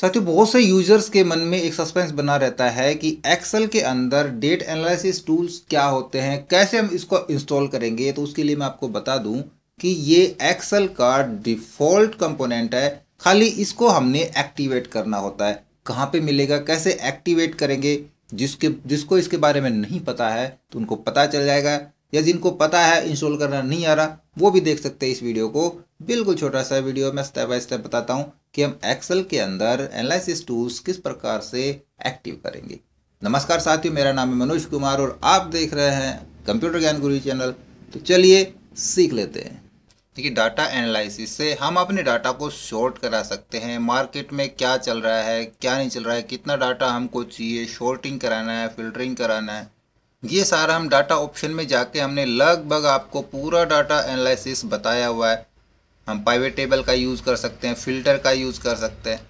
साथियों बहुत से यूजर्स के मन में एक सस्पेंस बना रहता है कि एक्सेल के अंदर डेट एनालिसिस टूल्स क्या होते हैं कैसे हम इसको इंस्टॉल करेंगे तो उसके लिए मैं आपको बता दूं कि ये एक्सेल का डिफ़ॉल्ट कंपोनेंट है खाली इसको हमने एक्टिवेट करना होता है कहाँ पे मिलेगा कैसे एक्टिवेट करेंगे जिसके जिसको इसके बारे में नहीं पता है तो उनको पता चल जाएगा या जिनको पता है इंस्टॉल करना नहीं आ रहा वो भी देख सकते हैं इस वीडियो को बिल्कुल छोटा सा वीडियो मैं स्टेप बाय स्टेप बताता हूँ कि हम एक्सेल के अंदर एनालिसिस टूल्स किस प्रकार से एक्टिव करेंगे नमस्कार साथियों मेरा नाम है मनोज कुमार और आप देख रहे हैं कंप्यूटर ज्ञान गुरु चैनल तो चलिए सीख लेते हैं देखिए डाटा एनालिसिस से हम अपने डाटा को शॉर्ट करा सकते हैं मार्केट में क्या चल रहा है क्या नहीं चल रहा है कितना डाटा हमको चाहिए शॉर्टिंग कराना है फिल्टरिंग कराना है ये सारा हम डाटा ऑप्शन में जाके हमने लगभग आपको पूरा डाटा एनालिसिस बताया हुआ है हम पाइवेट टेबल का यूज़ कर सकते हैं फ़िल्टर का यूज़ कर सकते हैं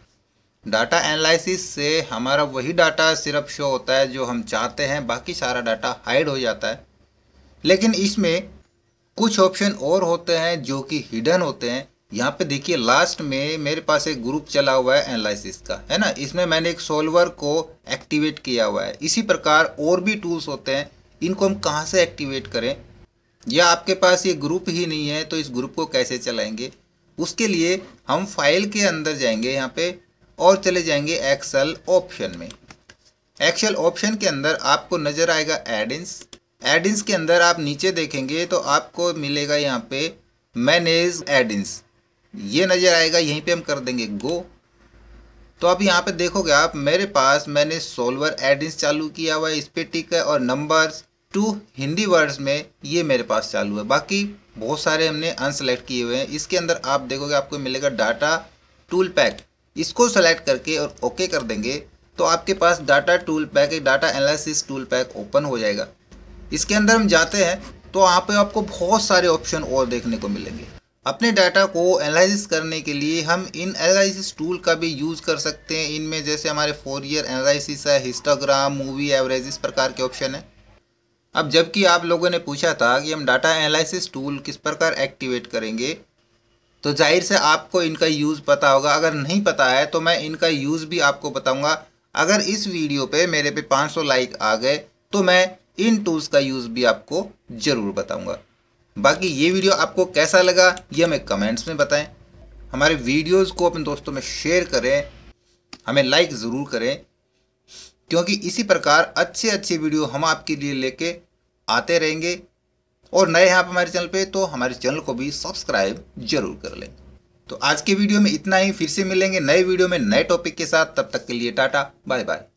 डाटा एनालिसिस से हमारा वही डाटा सिर्फ शो होता है जो हम चाहते हैं बाकी सारा डाटा हाइड हो जाता है लेकिन इसमें कुछ ऑप्शन और होते हैं जो कि हिडन होते हैं यहाँ पे देखिए लास्ट में मेरे पास एक ग्रुप चला हुआ है एनालिसिस का है ना इसमें मैंने एक सोल्वर को एक्टिवेट किया हुआ है इसी प्रकार और भी टूल्स होते हैं इनको हम कहाँ से एक्टिवेट करें या आपके पास ये ग्रुप ही नहीं है तो इस ग्रुप को कैसे चलाएंगे उसके लिए हम फाइल के अंदर जाएंगे यहाँ पे और चले जाएंगे एक्सेल ऑप्शन में एक्सेल ऑप्शन के अंदर आपको नज़र आएगा एडिंस एडिंस के अंदर आप नीचे देखेंगे तो आपको मिलेगा यहाँ पे मैनेज एडिंस ये नज़र आएगा यहीं पे हम कर देंगे गो तो आप यहाँ पे देखोगे आप मेरे पास मैंने सोलवर एडिंस चालू किया हुआ है इस पर टिक है और नंबर्स टू हिंदी वर्ड्स में ये मेरे पास चालू है बाकी बहुत सारे हमने अनसेलेक्ट किए हुए हैं इसके अंदर आप देखोगे आपको मिलेगा डाटा टूल पैक इसको सेलेक्ट करके और ओके कर देंगे तो आपके पास डाटा टूल पैक एक data analysis tool pack open हो जाएगा इसके अंदर हम जाते हैं तो यहाँ आपको बहुत सारे ऑप्शन और देखने को मिलेंगे अपने डाटा को एनालिसिस करने के लिए हम इन एनालिसिस टूल का भी यूज़ कर सकते हैं इनमें जैसे हमारे फोर ईयर एनालिसिस है हिस्टोग्राम मूवी एवरेज इस प्रकार के ऑप्शन है अब जबकि आप लोगों ने पूछा था कि हम डाटा एनालिसिस टूल किस प्रकार एक्टिवेट करेंगे तो जाहिर से आपको इनका यूज़ पता होगा अगर नहीं पता है तो मैं इनका यूज़ भी आपको बताऊंगा अगर इस वीडियो पे मेरे पे 500 लाइक आ गए तो मैं इन टूल्स का यूज़ भी आपको ज़रूर बताऊंगा बाकी ये वीडियो आपको कैसा लगा ये हमें कमेंट्स में बताएं हमारे वीडियोज़ को अपने दोस्तों में शेयर करें हमें लाइक ज़रूर करें क्योंकि इसी प्रकार अच्छे अच्छे वीडियो हम आपके लिए लेके आते रहेंगे और नए हैं आप हमारे चैनल पे तो हमारे चैनल को भी सब्सक्राइब जरूर कर लें तो आज के वीडियो में इतना ही फिर से मिलेंगे नए वीडियो में नए टॉपिक के साथ तब तक के लिए टाटा बाय बाय